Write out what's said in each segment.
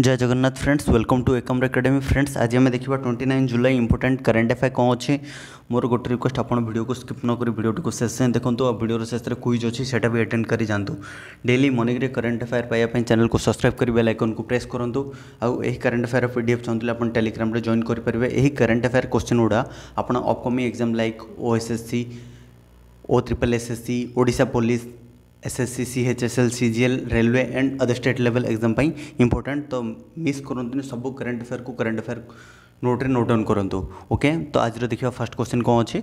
जय Jagannath friends welcome to Ekamra academy friends आज आम देखा twenty nine July important current affair कौन अच्छे मोर गोटे रिक्वेस्ट आप भिड को स्किप न भिडियो तो, को शेष जाए देखो आ भिडियो शेष क्विज अच्छी से अटेड कर जातु डेली मनिक्रे करेन्ट अफेयर पाया चैनल को सब्सक्राइब कर बेल आइकन को प्रेस करूँ आउ current affair P D F चाहते आप टेलीग्राम जॉन करेंगे यही करेन्ट अफेयर क्वेश्चन गुड़ा आप upcoming exam like O S S C O triple S S C ओडा police S S C C H S L C G L railway and other state level exam पाई important तो miss करूँ सब current affair को current affair नोट्रे note down करूँ okay तो आज देखिए फर्स्ट क्वेश्चन कौन अच्छे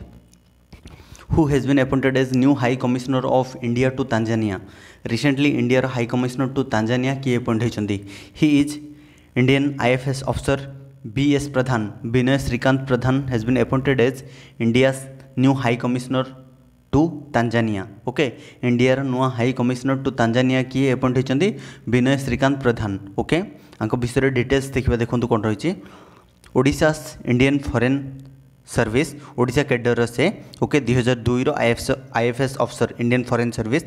who has been appointed as new high commissioner of India to Tanzania recently India high commissioner to Tanzania किए अपॉइंट होती he is Indian IFS B S Pradhan Vinay Shrikant Pradhan has been appointed as India new high commissioner to Tanzania okay India नुआ high commissioner to Tanzania किए appoint হয়েছেন বিনয় শ্রীকান্ত প্রধান ওকে আঙ্ক বিষয়ে details দেখবা দেখুন কোণ রয়েছে ওড়িশাস ইন্ডিয়ান सर्विस ओडा कैडर से ओके दुई हजार दुई आई एफ एस अफसर Indian foreign service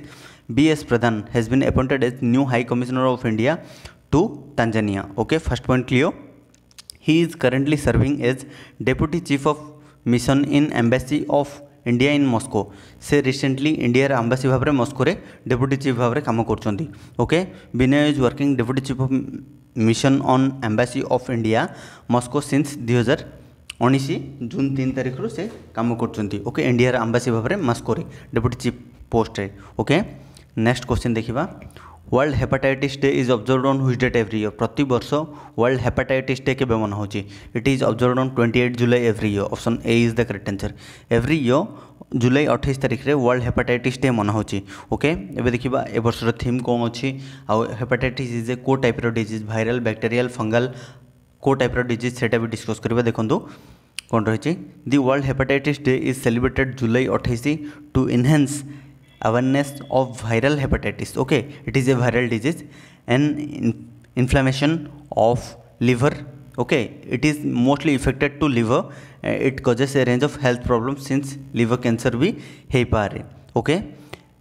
B S Pradhan has been appointed as new high commissioner of India to Tanzania okay first point clear he is currently serving as deputy chief of mission in embassy of India in Moscow ସେ recently ଇଣ୍ଡିଆର embassy ଭାବରେ ମସ୍କୋରେ deputy chief ଭାବରେ କାମ କରୁଛନ୍ତି okay Vinay is working deputy chief of mission on embassy of India Moscow since ଦୁଇହଜାର ଉଣେଇଶ June ତିନି ତାରିଖରୁ ସେ କାମ କରୁଛନ୍ତି ଓକେ ଇଣ୍ଡିଆର ଆମ୍ବାସୀ ଭାବରେ ମସ୍କୋରେ ଡେପୁଟି ଚିଫ୍ ପୋଷ୍ଟରେ ଓକେ ନେକ୍ସଟ କ୍ୱେଶ୍ଚିନ୍ ଦେଖିବା world hepatitis day is observe on which date every year ପ୍ରତିବର୍ଷ ୱାର୍ଲଡ ହେପାଟାଇଟିସ୍ ଡେ କେବେ ମନେ ହେଉଛି it is observe on twenty eight July every year option A is the correct answer every year July ଅଠେଇଶ ତାରିଖରେ world hepatitis day ମନେ ହେଉଛି okay ଏବେ ଦେଖିବା ଏ ବର୍ଷର ଥିମ୍ କ'ଣ ଅଛି ଆଉ ହେପାଟାଇଟିସ୍ ଇଜ୍ ଏ କେଉଁ ଟାଇପ୍ର ଡିଜିଜ୍ ଭାଇରାଲ୍ ବ୍ୟାକ୍ଟେରିଆଲ୍ ଫଙ୍ଗାଲ କେଉଁ ଟାଇପ୍ର ଡିଜିଜ୍ ସେଇଟା ବି ଡିସ୍କସ୍ କରିବା ଦେଖନ୍ତୁ କ'ଣ ରହିଛି the world hepatitis day is celebrated July ଅଠେଇଶ to enhance awareness of viral hepatitis okay it is a viral disease and in inflammation of liver okay it is mostly affected to liver uh, it causes a range of health problems since liver cancer be है okay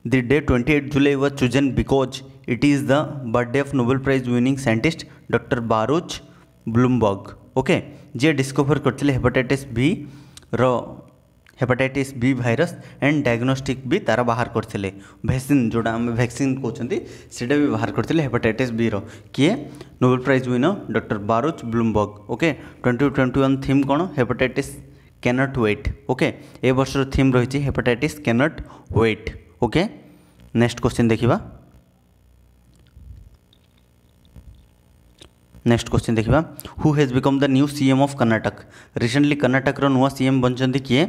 the day 28 july was chosen because it is the birthday of nobel prize winning scientist dr baruch bloomberg okay जे discovered hepatitis B. Hepatitis B virus and diagnostic ବି ତା'ର ବାହାର କରିଥିଲେ vaccine ଯେଉଁଟା ଆମେ vaccine କହୁଛନ୍ତି ସେଇଟା ବି ବାହାର କରିଥିଲେ ହେପାଟାଇଟିସ୍ ବିର କିଏ Nobel prize winner doctor Baruch Blumberg okay twenty twenty one theme କ'ଣ ହେପାଟାଇଟିସ୍ କ୍ୟାନଟ୍ ୱେଟ୍ ଓକେ ଏ ବର୍ଷର ଥିମ୍ ରହିଛି hepatitis can't wait okay next question ଦେଖିବା नेक्स्ट क्वेश्चन देखा who has become the new CM of Karnataka recently Karnataka नुआ CM बनते किए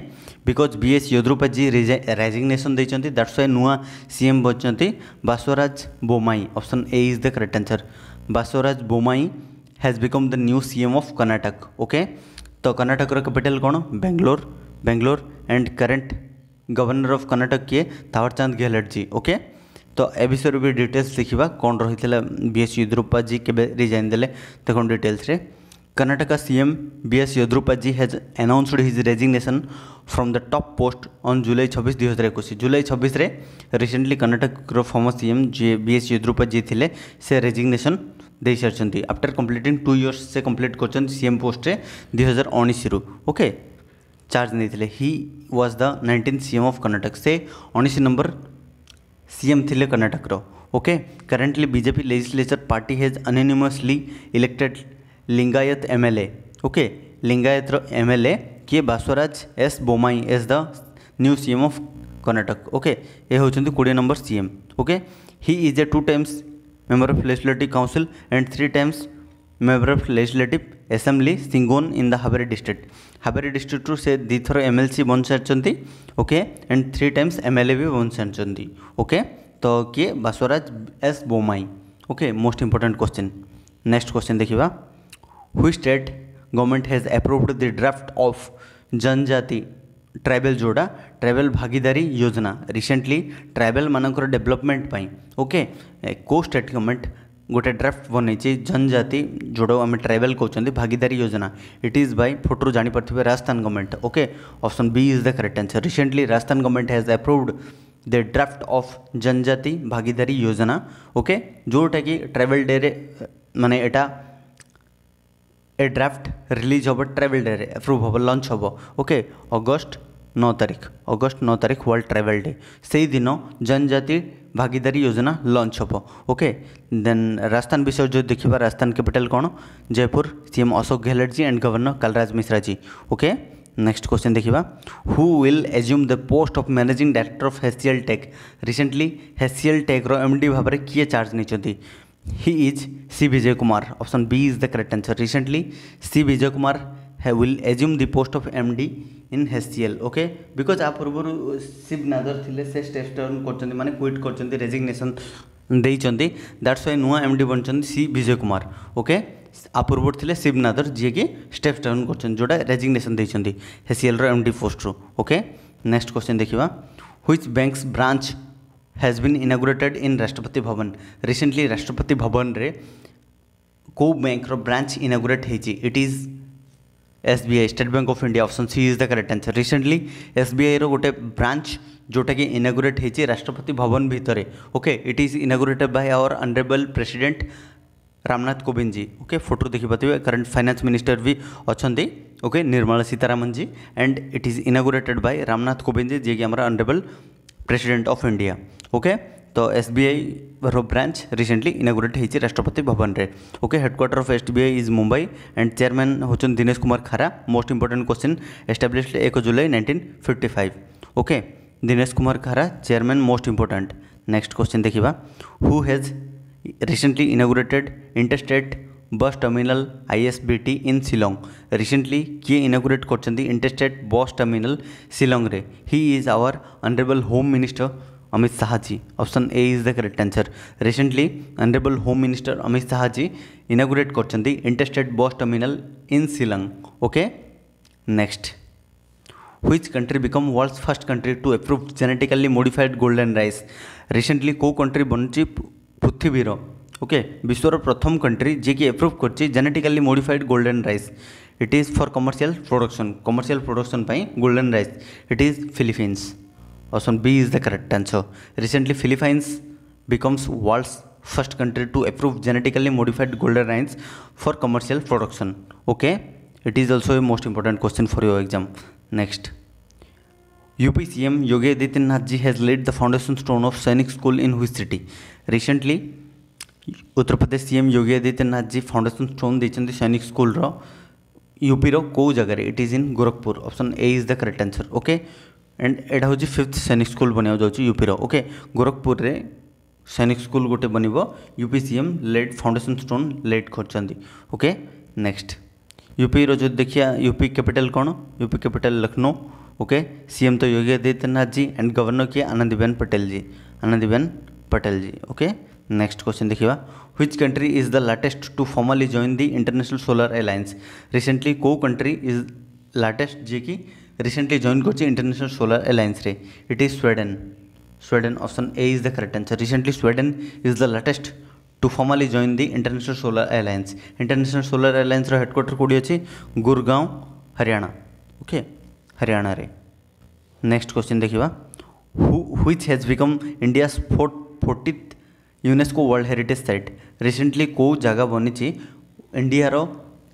because B S Yediyurappa ji resignation देखते दैट्स वाई नुआ सीएम बनते Basavaraj Bommai option A is the correct answer Basavaraj बोमाई hedge become the new CM of Karnataka okay तो Karnataka capital कौन Bangalore Bangalore and current governor of Karnataka किए Thaawarchand Gehlot ji okay okay? तो यह विषय भी डिटेल्स देखा कौन रही है बी एस येद्रप्पा जी के रिजाइन देते देख डिटेल्स रे CM B S Yediyurappa ji has announced his resignation from the top post on July छब्स दुई हजार एक जुलाई छब्स recently Karnataka former CM ji B S Yediyurappa ji थे से रेजिग्नेसन दे सारी आफ्टर कम्प्लीटिंग टू इयर्स से कम्प्लीट कर सीएम पोस्टे दुई हजार उन्नीस रु ओके चार्ज नहीं थे he was the nineteen CM of Karnataka से उन्नीस नंबर सीएम थे Karnataka okay currently BJP legislature party has unanimously elected Lingayat M MLA okay Lingayat ए किए Basavaraj S Bommai as the new CM of Karnataka okay ये होंगे कोड़े number CM okay he is a two times member of legislative council and three times member of legislative assembly Shiggaon in the Haveri district Haveri district से दुथर M L C बन सारी okay and three times M L A भी बन सारी okay तो किए Basavaraj S Bommai okay most important question next question देखा which state government has approved the draft of Janjati tribal जोड़ा tribal Bhagidari Yojana recently tribal मानक डेभलपमेंट ओके को स्टेट गवर्नमेंट गोटे ड्राफ्ट बनई जनजाति जोड़ा आम ट्राइबल कौन भागीदारी योजना इट इज बै फोटो जापर Rajasthan government okay option B is the correct answer recently Rajasthan government has approved the draft of Janjati Bhagidari योजना ओके जोटा कि ट्राइबल डे मानने यहाँ ए ड्राफ्ट रिलीज हम ट्राइबल डे एप्रुव हम लंच हम ओके अगस्ट नौ तारीख अगस्ट नौ तारीख वर्ल्ड ट्राइबल डे से दिन जनजाति ଭାଗିଦାରୀ ଯୋଜନା ଲଞ୍ଚ ହେବ राजस्थान विषय जो देखा राजस्थान कैपिटल कौन Jaipur CM Ashok CM ji and governor governor Mishra ji okay next question देखा who will assume the post of managing director of HCL tech recently HCL टेक्र एम डी भाव में किए चार्ज नहीं he is C Vijay Kumar option B is the correct answer recently C Vijay Kumar will assume the post of MD in HCL okay because ଆ ପୂର୍ବରୁ ଶିବ ନାଦର ଥିଲେ ସେ step turn କରୁଛନ୍ତି ମାନେ କ୍ୱିଟ୍ କରୁଛନ୍ତି ରେଜିଗ୍ନେସନ୍ ଦେଇଛନ୍ତି ଦ୍ୟାଟ୍ସ ୱାଇ ନୂଆ ଏମ୍ ଡି ବନିଛନ୍ତି ସି ବିଜୟ କୁମାର ଓକେ ଆ ପୂର୍ବରୁ ଥିଲେ ଶିବ ନାଦର ଯିଏକି ଷ୍ଟେପ୍ ଟର୍ନ କରୁଛନ୍ତି ଯେଉଁଟା ରେଜିଗ୍ନେସନ୍ ଦେଇଛନ୍ତି ହେସିଏଲ୍ର ଏମ୍ ଡି ପୋଷ୍ଟରୁ ଓକେ ନେକ୍ସଟ କ୍ୱେଶ୍ଚନ୍ ଦେଖିବା which bank's branch has been inaugurated in Rashtrapati Bhavan recently ରାଷ୍ଟ୍ରପତି ଭବନରେ କେଉଁ ବ୍ୟାଙ୍କର ବ୍ରାଞ୍ଚ ଇନାଗୁରେଟ୍ ହେଇଛି it is SBI State Bank of India option C is the correct answer recently एसबीआईर रोटे ब्रांच जोटा कि इनागुरेट होती राष्ट्रपति भवन भितर okay it is inaugurated by our honourable president Ramnath Kovind ji okay photo देखिपारे करेन्ट फाइनान्स मिनिस्टर भी अच्छा okay Nirmala Sitharaman ji and it is inaugurated by Ramnath Kovind ji ji कि um honourable president of India okay तो S B I branch recently inaugurate होती राष्ट्रपति भवन में okay headquarter of S B I is Mumbai and chairman होचन Dinesh Kumar Khara most important question establish एक जुलाई nineteen fifty five okay Dinesh Kumar Khara chairman most important next question देखा who has recently inaugurated interstate bus terminal ISBT in Shillong recently किए inaugurate कर interstate bus terminal सिलंग्रे he is our honourable home minister Amit Shah ji option A is the correct answer recently honourable home minister Amit Shah ji inaugurate कर interstate bus terminal in Shillong okay next which country become world first country to approve genetically modified golden rice recently कौ country बनुच्ची पृथ्वीर okay विश्वर प्रथम country जिकि approve कर genetically modified golden rice it is for commercial production commercial production golden rice it is Philippines option B is the correct answer recently Philippines becomes world's first country to approve genetically modified golden rice for commercial production okay it is also a most important question for your exam next UP C M Yogi Adityanath ji has laid the foundation stone of Sainik school in which city recently Uttar Pradesh CM Yogi Adityanath ji foundation stone देते सैनिक स्कूल्र UP रो जगह it is in Gorakhpur option A is the correct answer okay and एटा हूँ fifth सैनिक school बनवा जाऊँगी UP okay Gorakhpur में सैनिक स्कूल गोटे बनब UP CM laid foundation stone laid कर ओके नेक्स्ट यूपी जो देखिए यूपी कैपिटल कौन UP capital Lucknow okay CM तो योगी आदित्यनाथ जी एंड गवर्नर किए Anandiben Patel ji Anandiben Patel ji okay next question देखा which country is the latest to formally join the international solar alliance recently को country is latest जी की রিসেন্টলি জয়েন করছে ইন্টারন্যাশনাল সোলার অ্যালায়েন্সে it is Sweden Sweden option A is the correct answer recently Sweden is the latest to formally join the international solar alliance international solar ଆଲାଏନ୍ସର headquarter କେଉଁଠି ଅଛି Gurgaon Haryana okay ହରିୟାଣାରେ next question ଦେଖିବା who which has become India's fort fortieth UNESCO world heritage site recently କେଉଁ ଜାଗା ବନିଛି ଇଣ୍ଡିଆର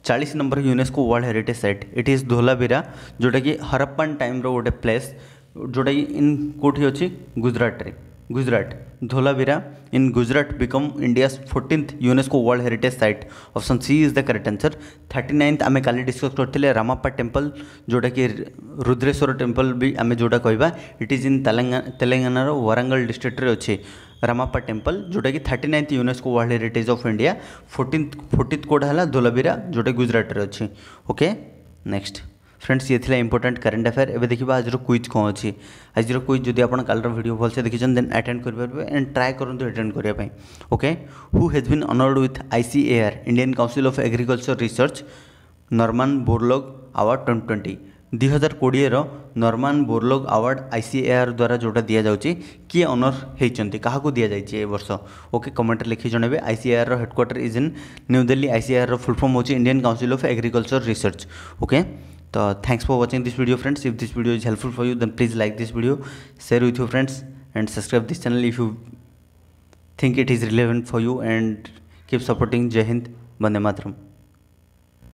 चालीस number UNESCO world heritage site it is Dholavira जोटा कि हरप्पन टाइम रोटे गोटे प्लेस जोटा कि इन कौटी अच्छी गुजरात रे Gujarat Dholavira in Gujarat become India fortieth UNESCO world heritage site option C is the correct answer thirty ninth आम का डिस्कस करते रामाप्पा टेम्पल जोटा कि रुद्रेश्वर टेम्पल भी आम जोटा कह it is in Telangana Warangal district अच्छे रमाप्पा टेम्पल जोटा कि thirty ninth UNESCO world heritage of India fourteen fortieth कौट है धोलावीरा जोटा गुजराट अच्छे ओके नेक्स्ट फ्रेंड्स ये था इंपोर्टाट करेन्ट अफेयर एवं देखा आज क्विज कौन अच्छी आज क्विज जब आप कलर भिड भलसे देखी देन आटेड करेंगे एंड ट्राए करूँ आटेड करने okay who has been honoured with I Indian Council of Agriculture Research Norman Borlaug award twenty twenty ଦୁଇ ହଜାର କୋଡ଼ିଏର Norman Borlaug award I C A R ଦ୍ୱାରା ଯେଉଁଟା ଦିଆଯାଉଛି କିଏ ଅନର୍ ହେଇଛନ୍ତି କାହାକୁ ଦିଆଯାଇଛି ଏ ବର୍ଷ ଓକେ କମେଣ୍ଟରେ ଲେଖି ଜଣେଇବେ ଆଇ ସି ଏ ଆର୍ର headquarter is in New Delhi I C ଆର୍ର ଫୁଲ୍ ଫର୍ମ ହେଉଛି Indian Council of Agriculture Research okay ତ thanks for watching this video friends if this video is helpful for you then please like this video share with you friends and subscribe this channel if you think it is relevant for you and keep supporting Jai Hind Vande Mataram.